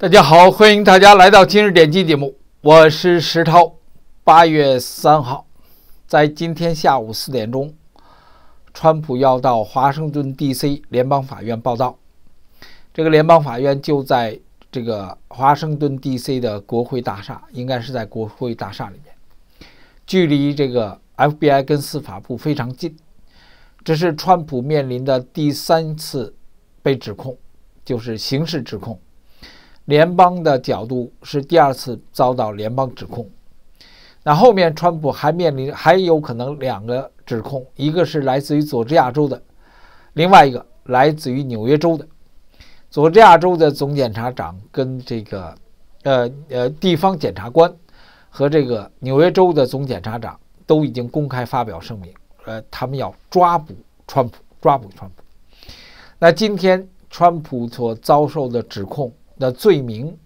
大家好，欢迎大家来到今日点击节目，我是石涛。八月三号，在今天下午四点钟，川普要到华盛顿 DC 联邦法院报道。这个联邦法院就在这个华盛顿 DC 的国会大厦，应该是在国会大厦里面，距离这个 FBI 跟司法部非常近。这是川普面临的第三次被指控，就是刑事指控。联邦的角度是第二次遭到联邦指控。那后面，川普还面临还有可能两个指控，一个是来自于佐治亚州的，另外一个来自于纽约州的。佐治亚州的总检察长跟这个呃呃地方检察官和这个纽约州的总检察长都已经公开发表声明，呃，他们要抓捕川普，抓捕川普。那今天川普所遭受的指控。的罪名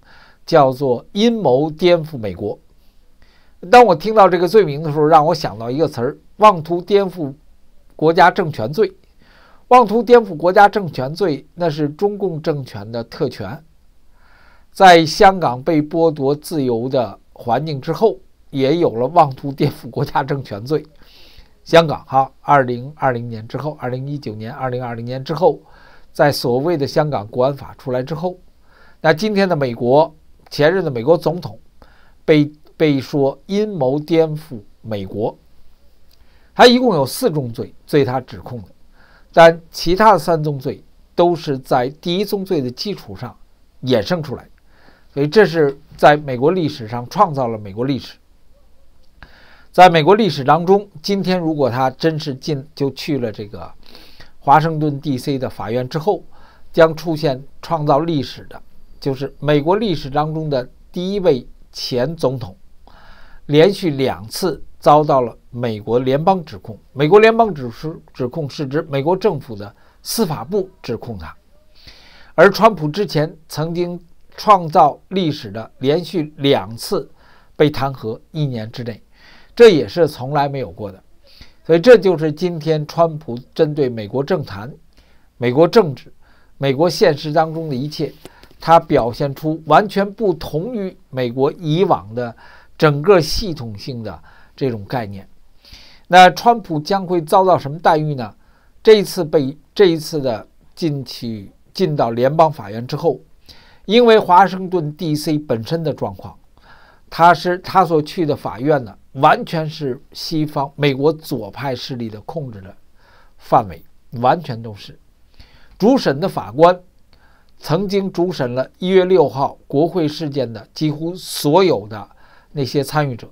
叫做阴谋颠覆美国。当我听到这个罪名的时候，让我想到一个词儿：妄图颠覆国家政权罪。妄图颠覆国家政权罪，那是中共政权的特权。在香港被剥夺自由的环境之后，也有了妄图颠覆国家政权罪。香港，哈，二零二零年之后，二零一九年、二零二零年之后，在所谓的香港国安法出来之后。那今天的美国，前任的美国总统，被被说阴谋颠覆美国，他一共有四宗罪罪他指控的，但其他的三宗罪都是在第一宗罪的基础上衍生出来，所以这是在美国历史上创造了美国历史。在美国历史当中，今天如果他真是进就去了这个华盛顿 D.C 的法院之后，将出现创造历史的。就是美国历史当中的第一位前总统，连续两次遭到了美国联邦指控。美国联邦指是指控是指美国政府的司法部指控他。而川普之前曾经创造历史的连续两次被弹劾，一年之内，这也是从来没有过的。所以，这就是今天川普针对美国政坛、美国政治、美国现实当中的一切。它表现出完全不同于美国以往的整个系统性的这种概念。那川普将会遭到什么待遇呢？这一次被这一次的进去进到联邦法院之后，因为华盛顿 D.C. 本身的状况，他是他所去的法院呢，完全是西方美国左派势力的控制的范围，完全都是主审的法官。曾经主审了一月六号国会事件的几乎所有的那些参与者，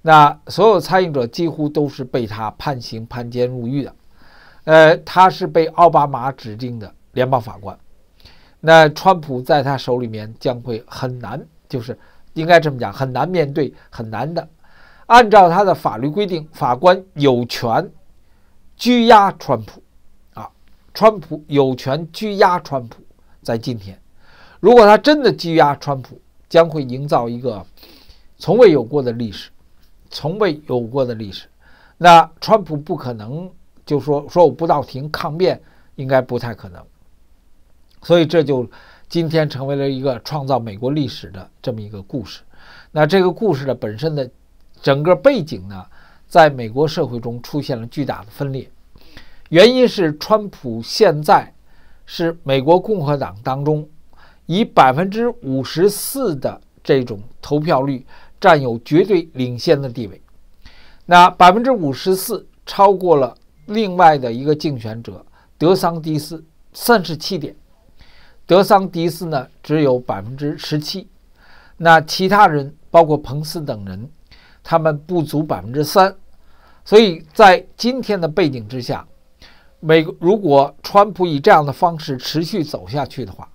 那所有参与者几乎都是被他判刑判监入狱的。呃，他是被奥巴马指定的联邦法官。那川普在他手里面将会很难，就是应该这么讲，很难面对，很难的。按照他的法律规定，法官有权拘押川普，啊，川普有权拘押川普。在今天，如果他真的羁押川普，将会营造一个从未有过的历史，从未有过的历史。那川普不可能就说说我不到庭抗辩，应该不太可能。所以这就今天成为了一个创造美国历史的这么一个故事。那这个故事的本身的整个背景呢，在美国社会中出现了巨大的分裂，原因是川普现在。是美国共和党当中，以百分之五十四的这种投票率，占有绝对领先的地位。那百分之五十四超过了另外的一个竞选者德桑迪斯三十七点，德桑迪斯呢只有百分之十七。那其他人包括彭斯等人，他们不足百分之三。所以在今天的背景之下。美如果川普以这样的方式持续走下去的话，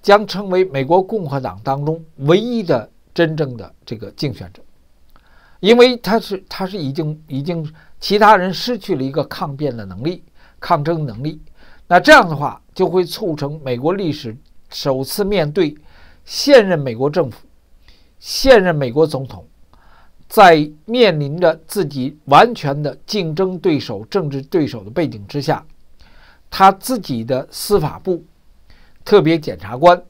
将成为美国共和党当中唯一的真正的这个竞选者，因为他是他是已经已经其他人失去了一个抗辩的能力、抗争能力，那这样的话就会促成美国历史首次面对现任美国政府、现任美国总统。在面临着自己完全的竞争对手、政治对手的背景之下，他自己的司法部特别检察官，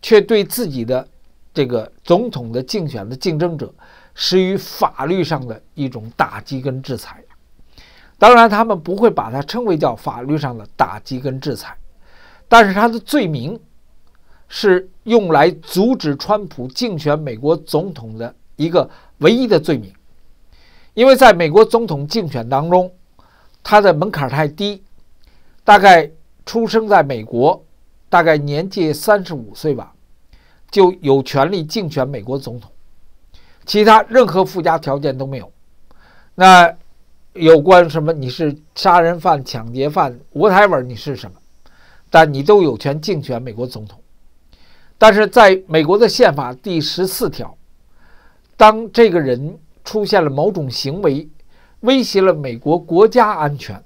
却对自己的这个总统的竞选的竞争者施予法律上的一种打击跟制裁。当然，他们不会把它称为叫法律上的打击跟制裁，但是他的罪名是用来阻止川普竞选美国总统的。一个唯一的罪名，因为在美国总统竞选当中，他的门槛太低，大概出生在美国，大概年纪三十五岁吧，就有权利竞选美国总统，其他任何附加条件都没有。那有关什么？你是杀人犯、抢劫犯、w h a t e v e r 你是什么？但你都有权竞选美国总统。但是在美国的宪法第十四条。当这个人出现了某种行为，威胁了美国国家安全，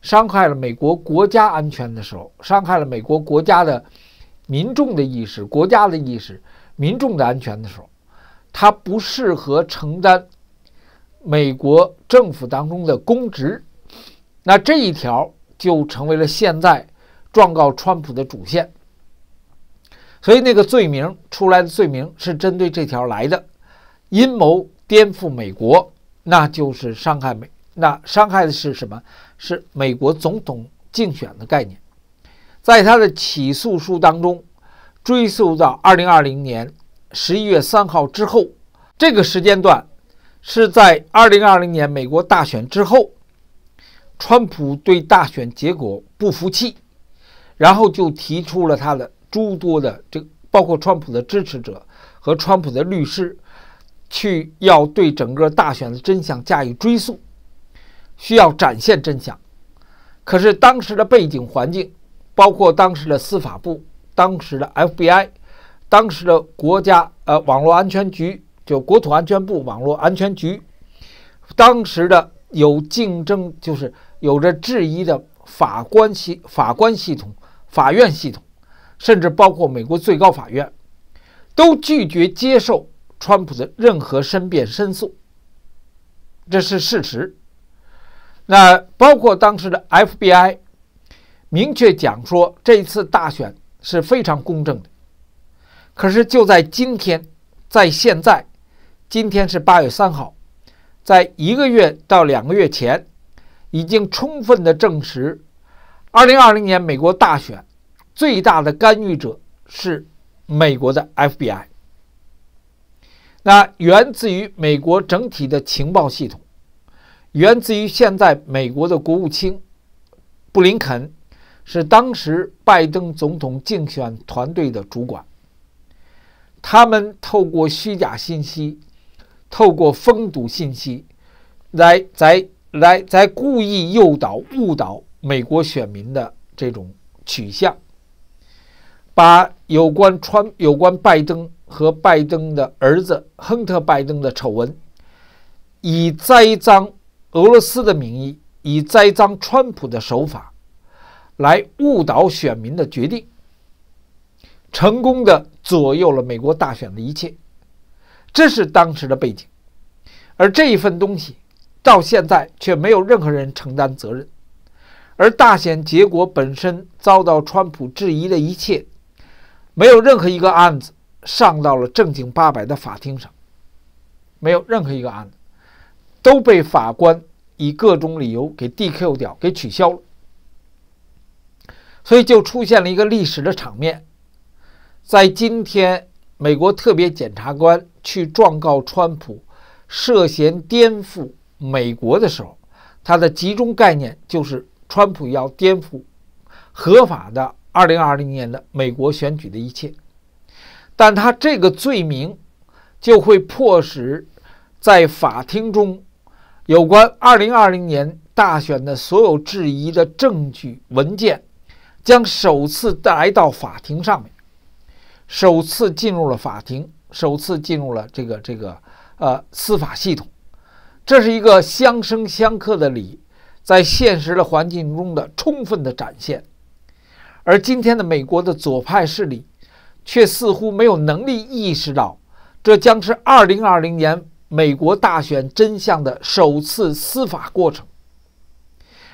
伤害了美国国家安全的时候，伤害了美国国家的民众的意识、国家的意识、民众的安全的时候，他不适合承担美国政府当中的公职。那这一条就成为了现在状告川普的主线，所以那个罪名出来的罪名是针对这条来的。阴谋颠覆美国，那就是伤害美，那伤害的是什么？是美国总统竞选的概念。在他的起诉书当中，追溯到二零二零年十一月三号之后，这个时间段是在二零二零年美国大选之后，川普对大选结果不服气，然后就提出了他的诸多的这包括川普的支持者和川普的律师。去要对整个大选的真相加以追溯，需要展现真相。可是当时的背景环境，包括当时的司法部、当时的 FBI、当时的国家呃网络安全局，就国土安全部网络安全局，当时的有竞争就是有着质疑的法官系法官系统、法院系统，甚至包括美国最高法院，都拒绝接受。川普的任何申辩、申诉，这是事实。那包括当时的 FBI 明确讲说，这次大选是非常公正的。可是就在今天，在现在，今天是八月三号，在一个月到两个月前，已经充分的证实，二零二零年美国大选最大的干预者是美国的 FBI。那源自于美国整体的情报系统，源自于现在美国的国务卿布林肯，是当时拜登总统竞选团队的主管。他们透过虚假信息，透过封堵信息，来在来在故意诱导、误导美国选民的这种取向，把有关川、有关拜登。和拜登的儿子亨特·拜登的丑闻，以栽赃俄罗斯的名义，以栽赃川普的手法，来误导选民的决定，成功的左右了美国大选的一切。这是当时的背景，而这一份东西到现在却没有任何人承担责任，而大选结果本身遭到川普质疑的一切，没有任何一个案子。上到了正经八百的法庭上，没有任何一个案子都被法官以各种理由给 DQ 掉、给取消了，所以就出现了一个历史的场面。在今天，美国特别检察官去状告川普涉嫌颠覆美国的时候，他的集中概念就是川普要颠覆合法的2020年的美国选举的一切。但他这个罪名，就会迫使在法庭中有关二零二零年大选的所有质疑的证据文件，将首次来到法庭上面，首次进入了法庭，首次进入了这个这个呃司法系统。这是一个相生相克的理，在现实的环境中的充分的展现。而今天的美国的左派势力。却似乎没有能力意识到，这将是2020年美国大选真相的首次司法过程。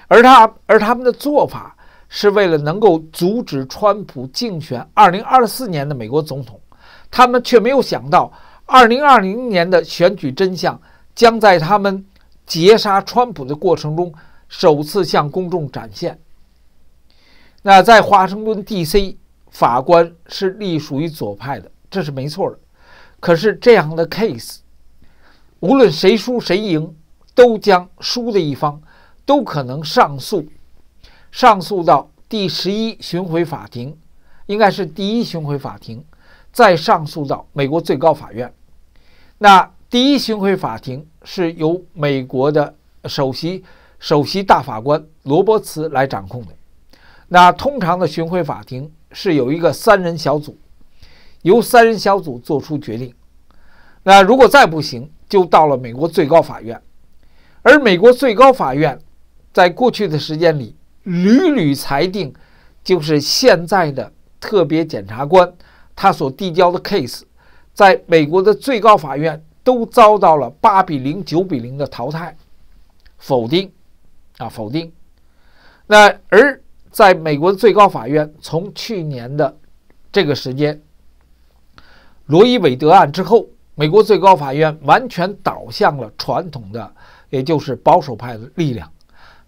而他，而他们的做法是为了能够阻止川普竞选2024年的美国总统，他们却没有想到，2020年的选举真相将在他们截杀川普的过程中，首次向公众展现。那在华盛顿 D.C. 法官是隶属于左派的，这是没错的。可是这样的 case，无论谁输谁赢，都将输的一方都可能上诉，上诉到第十一巡回法庭，应该是第一巡回法庭，再上诉到美国最高法院。那第一巡回法庭是由美国的首席首席大法官罗伯茨来掌控的。那通常的巡回法庭。是有一个三人小组，由三人小组做出决定。那如果再不行，就到了美国最高法院。而美国最高法院，在过去的时间里屡屡裁定，就是现在的特别检察官他所递交的 case，在美国的最高法院都遭到了八比零、九比零的淘汰，否定，啊，否定。那而。在美国的最高法院，从去年的这个时间罗伊韦德案之后，美国最高法院完全倒向了传统的，也就是保守派的力量，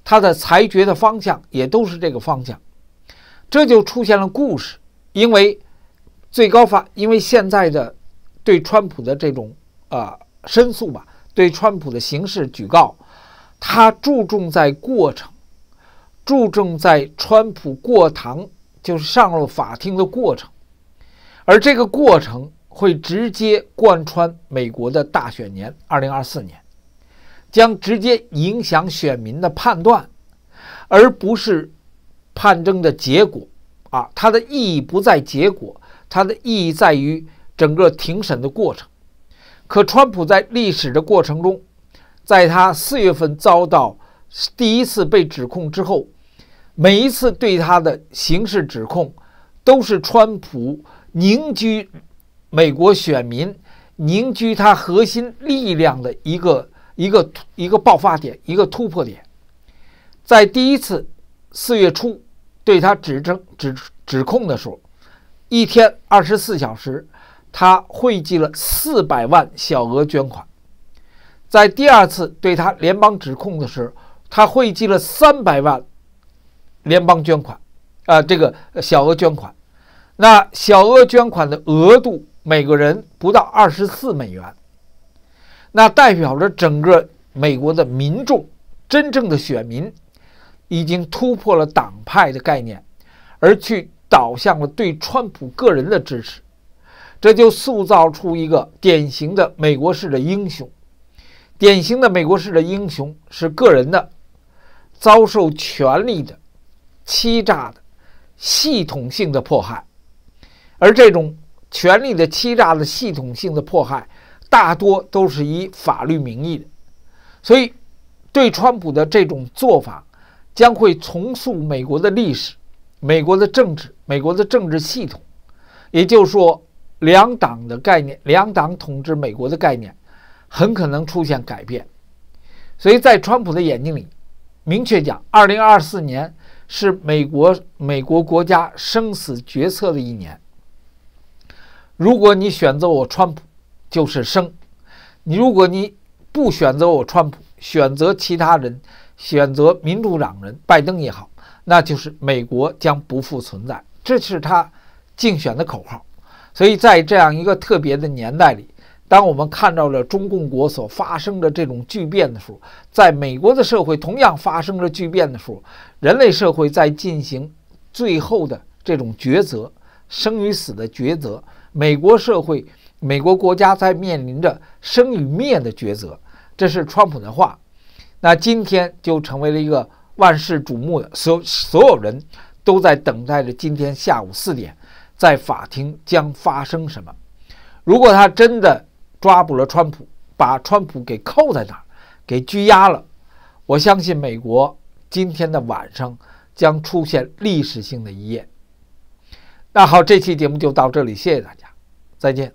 他的裁决的方向也都是这个方向。这就出现了故事，因为最高法，因为现在的对川普的这种啊申诉吧，对川普的刑事举告，他注重在过程。注重在川普过堂，就是上了法庭的过程，而这个过程会直接贯穿美国的大选年二零二四年，将直接影响选民的判断，而不是判争的结果啊！它的意义不在结果，它的意义在于整个庭审的过程。可川普在历史的过程中，在他四月份遭到第一次被指控之后。每一次对他的刑事指控，都是川普凝聚美国选民、凝聚他核心力量的一个一个一个爆发点、一个突破点。在第一次四月初对他指证、指指控的时候，一天二十四小时，他汇集了四百万小额捐款。在第二次对他联邦指控的时候，他汇集了三百万。联邦捐款，啊，这个小额捐款，那小额捐款的额度每个人不到二十四美元，那代表着整个美国的民众，真正的选民已经突破了党派的概念，而去倒向了对川普个人的支持，这就塑造出一个典型的美国式的英雄，典型的美国式的英雄是个人的，遭受权力的。欺诈的、系统性的迫害，而这种权力的欺诈的系统性的迫害，大多都是以法律名义的。所以，对川普的这种做法，将会重塑美国的历史、美国的政治、美国的政治系统。也就是说，两党的概念、两党统治美国的概念，很可能出现改变。所以在川普的眼睛里，明确讲，二零二四年。是美国美国国家生死决策的一年。如果你选择我川普，就是生；你如果你不选择我川普，选择其他人，选择民主党人拜登也好，那就是美国将不复存在。这是他竞选的口号。所以在这样一个特别的年代里。当我们看到了中共国所发生的这种巨变的时候，在美国的社会同样发生了巨变的时候，人类社会在进行最后的这种抉择，生与死的抉择。美国社会、美国国家在面临着生与灭的抉择。这是川普的话，那今天就成为了一个万世瞩目的，所所有人都在等待着今天下午四点在法庭将发生什么。如果他真的。抓捕了川普，把川普给扣在那儿，给拘押了。我相信美国今天的晚上将出现历史性的一夜。那好，这期节目就到这里，谢谢大家，再见。